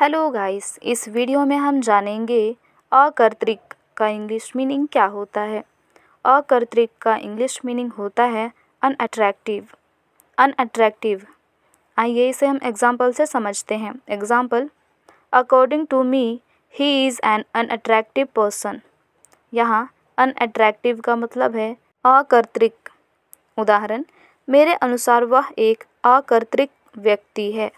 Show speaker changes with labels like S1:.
S1: hello guys इस video में हम जानेंगे अकर्तृक का इंग्लिश मीनिंग क्या होता है अकर्तृक का इंग्लिश मीनिंग होता है अनअट्रैक्टिव अनअट्रैक्टिव आइए इसे हम एग्जाम्पल से समझते हैं example according to me he is an unattractive person यहाँ अनअट्रैक्टिव का मतलब है अकर्तृक उदाहरण मेरे अनुसार वह एक अकर्तृक व्यक्ति है